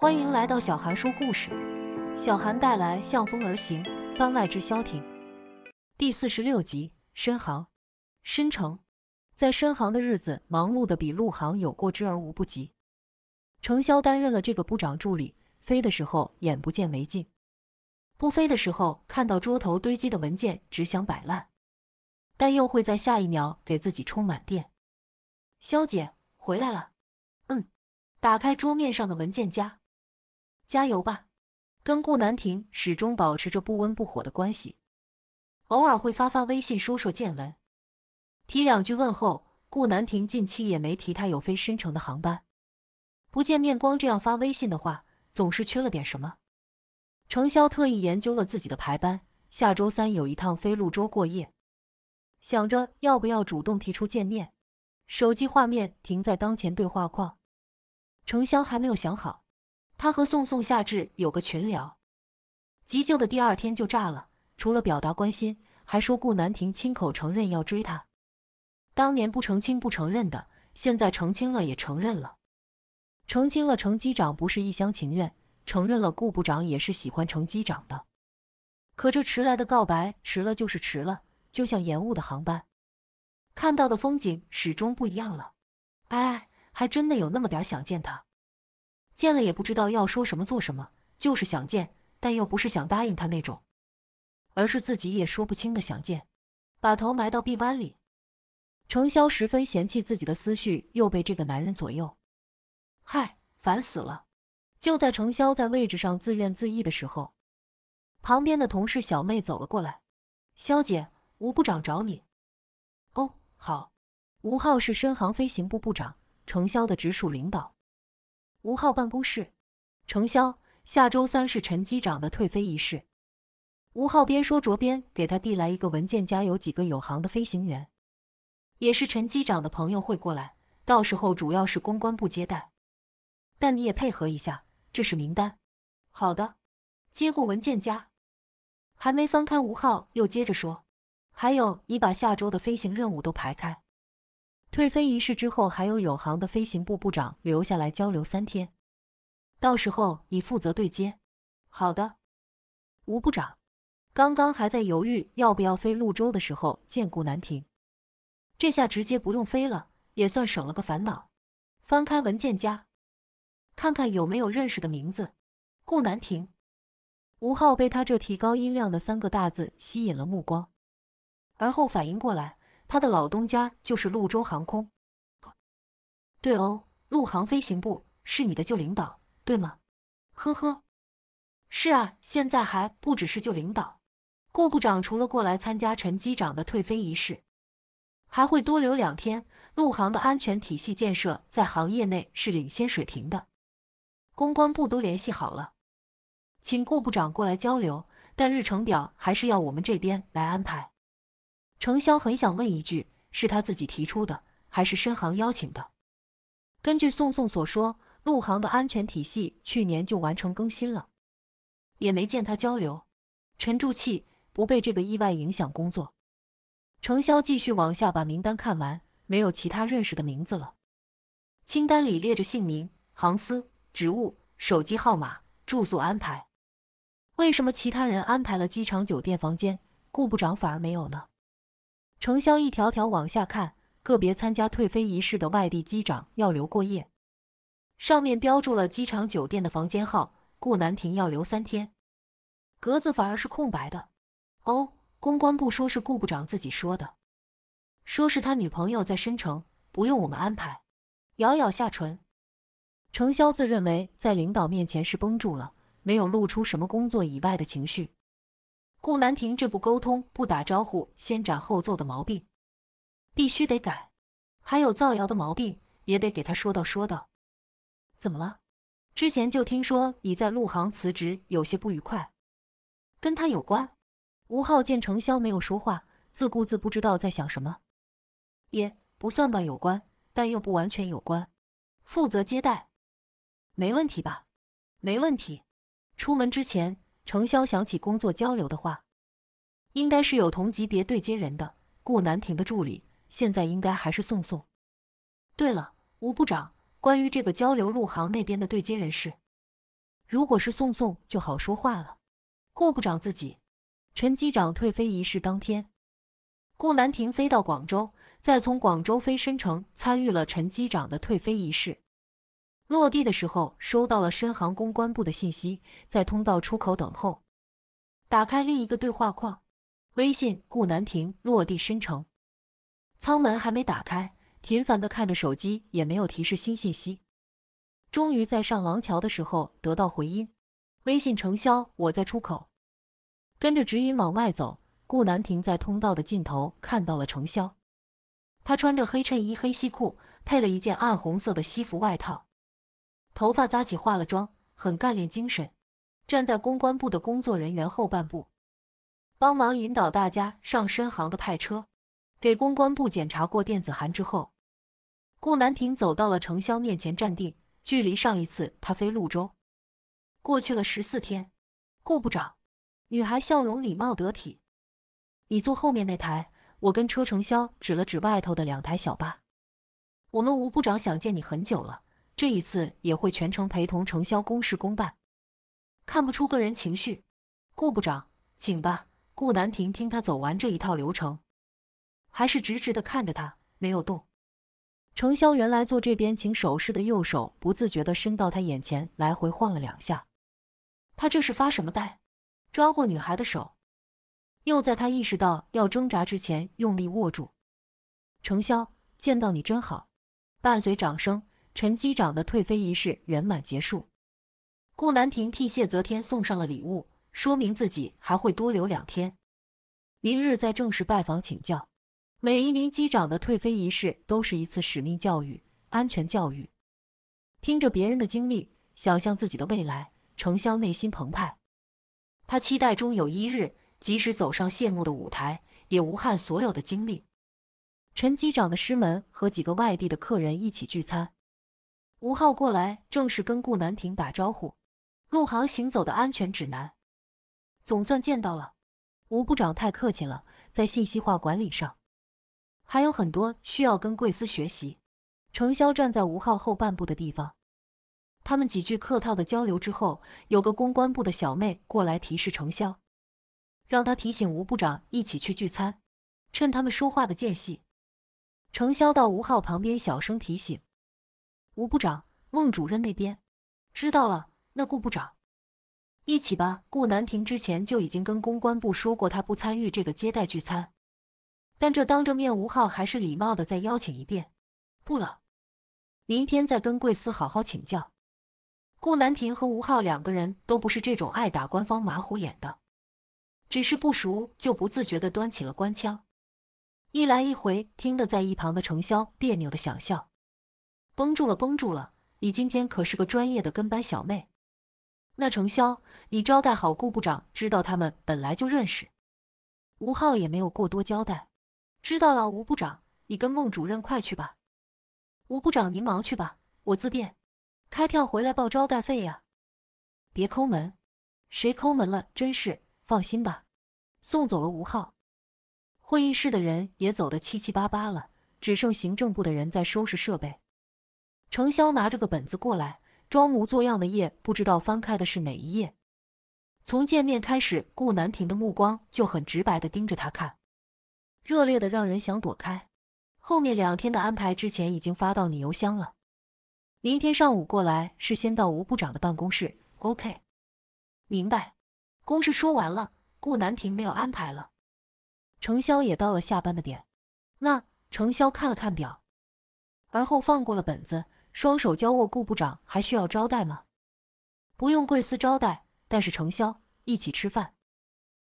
欢迎来到小韩说故事，小韩带来《向风而行》番外之萧停，第四十六集。深航、深城，在深航的日子，忙碌的比陆航有过之而无不及。程潇担任了这个部长助理，飞的时候眼不见为净，不飞的时候看到桌头堆积的文件，只想摆烂，但又会在下一秒给自己充满电。肖姐回来了，嗯，打开桌面上的文件夹。加油吧，跟顾南亭始终保持着不温不火的关系，偶尔会发发微信说说见闻，提两句问候。顾南亭近期也没提他有飞申城的航班，不见面光这样发微信的话，总是缺了点什么。程潇特意研究了自己的排班，下周三有一趟飞鹭州过夜，想着要不要主动提出见面。手机画面停在当前对话框，程潇还没有想好。他和宋宋夏至有个群聊，急救的第二天就炸了。除了表达关心，还说顾南亭亲口承认要追他。当年不澄清不承认的，现在澄清了也承认了。澄清了程机长不是一厢情愿，承认了顾部长也是喜欢程机长的。可这迟来的告白，迟了就是迟了，就像延误的航班，看到的风景始终不一样了。哎，还真的有那么点想见他。见了也不知道要说什么做什么，就是想见，但又不是想答应他那种，而是自己也说不清的想见。把头埋到臂弯里，程潇十分嫌弃自己的思绪又被这个男人左右，嗨，烦死了！就在程潇在位置上自怨自艾的时候，旁边的同事小妹走了过来：“肖姐，吴部长找你。”“哦，好。”吴昊是深航飞行部部长，程潇的直属领导。吴浩办公室，程潇，下周三是陈机长的退飞仪式。吴浩边说着边给他递来一个文件夹，有几个有航的飞行员，也是陈机长的朋友会过来，到时候主要是公关部接待，但你也配合一下，这是名单。好的，接过文件夹，还没翻开，吴浩又接着说，还有你把下周的飞行任务都排开。退飞仪式之后，还有有航的飞行部部长留下来交流三天，到时候你负责对接。好的，吴部长。刚刚还在犹豫要不要飞鹭州的时候，见顾南亭，这下直接不用飞了，也算省了个烦恼。翻开文件夹，看看有没有认识的名字。顾南亭。吴昊被他这提高音量的三个大字吸引了目光，而后反应过来。他的老东家就是陆州航空，对哦，陆航飞行部是你的旧领导，对吗？呵呵，是啊，现在还不只是旧领导，顾部长除了过来参加陈机长的退飞仪式，还会多留两天。陆航的安全体系建设在行业内是领先水平的，公关部都联系好了，请顾部长过来交流，但日程表还是要我们这边来安排。程潇很想问一句：是他自己提出的，还是深航邀请的？根据宋宋所说，陆航的安全体系去年就完成更新了，也没见他交流。沉住气，不被这个意外影响工作。程潇继续往下把名单看完，没有其他认识的名字了。清单里列着姓名、航司、职务、手机号码、住宿安排。为什么其他人安排了机场酒店房间，顾部长反而没有呢？程潇一条条往下看，个别参加退飞仪式的外地机长要留过夜，上面标注了机场酒店的房间号。顾南亭要留三天，格子反而是空白的。哦，公关部说是顾部长自己说的，说是他女朋友在深城，不用我们安排。咬咬下唇，程潇自认为在领导面前是绷住了，没有露出什么工作以外的情绪。顾南亭这不沟通、不打招呼、先斩后奏的毛病，必须得改。还有造谣的毛病，也得给他说道说道。怎么了？之前就听说你在陆航辞职，有些不愉快，跟他有关？吴昊见程潇没有说话，自顾自不知道在想什么，也不算吧，有关，但又不完全有关。负责接待，没问题吧？没问题。出门之前。程潇想起工作交流的话，应该是有同级别对接人的。顾南亭的助理现在应该还是宋宋。对了，吴部长，关于这个交流入行那边的对接人事，如果是宋宋就好说话了。顾部长自己，陈机长退飞仪式当天，顾南亭飞到广州，再从广州飞申城，参与了陈机长的退飞仪式。落地的时候，收到了深航公关部的信息，在通道出口等候。打开另一个对话框，微信顾南亭落地深城，舱门还没打开，频繁的看着手机，也没有提示新信息。终于在上廊桥的时候得到回音，微信程潇，我在出口，跟着指引往外走。顾南亭在通道的尽头看到了程潇，他穿着黑衬衣、黑西裤，配了一件暗红色的西服外套。头发扎起，化了妆，很干练精神。站在公关部的工作人员后半部，帮忙引导大家上深航的派车。给公关部检查过电子函之后，顾南亭走到了程潇面前站定。距离上一次他飞陆州，过去了十四天。顾部长，女孩笑容礼貌得体。你坐后面那台，我跟车程潇指了指外头的两台小巴。我们吴部长想见你很久了。这一次也会全程陪同程潇，公事公办，看不出个人情绪。顾部长，请吧。顾南亭听他走完这一套流程，还是直直地看着他，没有动。程潇原来坐这边请手势的右手，不自觉地伸到他眼前，来回晃了两下。他这是发什么呆？抓过女孩的手，又在他意识到要挣扎之前用力握住。程潇，见到你真好。伴随掌声。陈机长的退飞仪式圆满结束，顾南亭替谢泽天送上了礼物，说明自己还会多留两天，明日再正式拜访请教。每一名机长的退飞仪式都是一次使命教育、安全教育。听着别人的经历，想象自己的未来，程潇内心澎湃。他期待终有一日，即使走上谢幕的舞台，也无憾所有的经历。陈机长的师门和几个外地的客人一起聚餐。吴昊过来，正是跟顾南亭打招呼。陆航行走的安全指南，总算见到了。吴部长太客气了，在信息化管理上还有很多需要跟贵司学习。程潇站在吴昊后半步的地方，他们几句客套的交流之后，有个公关部的小妹过来提示程潇，让他提醒吴部长一起去聚餐。趁他们说话的间隙，程潇到吴昊旁边小声提醒。吴部长、孟主任那边知道了。那顾部长一起吧。顾南亭之前就已经跟公关部说过，他不参与这个接待聚餐。但这当着面，吴昊还是礼貌的再邀请一遍。不了，明天再跟贵司好好请教。顾南亭和吴昊两个人都不是这种爱打官方马虎眼的，只是不熟就不自觉的端起了官腔。一来一回，听得在一旁的程潇别扭的想笑。绷住了，绷住了！你今天可是个专业的跟班小妹。那程潇，你招待好顾部长，知道他们本来就认识。吴浩也没有过多交代。知道了，吴部长，你跟孟主任快去吧。吴部长您忙去吧，我自便。开票回来报招待费呀，别抠门。谁抠门了？真是。放心吧。送走了吴浩，会议室的人也走得七七八八了，只剩行政部的人在收拾设备。程潇拿着个本子过来，装模作样的叶不知道翻开的是哪一页。从见面开始，顾南亭的目光就很直白的盯着他看，热烈的让人想躲开。后面两天的安排之前已经发到你邮箱了，明天上午过来是先到吴部长的办公室。OK，明白。公事说完了，顾南亭没有安排了。程潇也到了下班的点，那程潇看了看表，而后放过了本子。双手交握，顾部长还需要招待吗？不用贵司招待，但是程潇一起吃饭。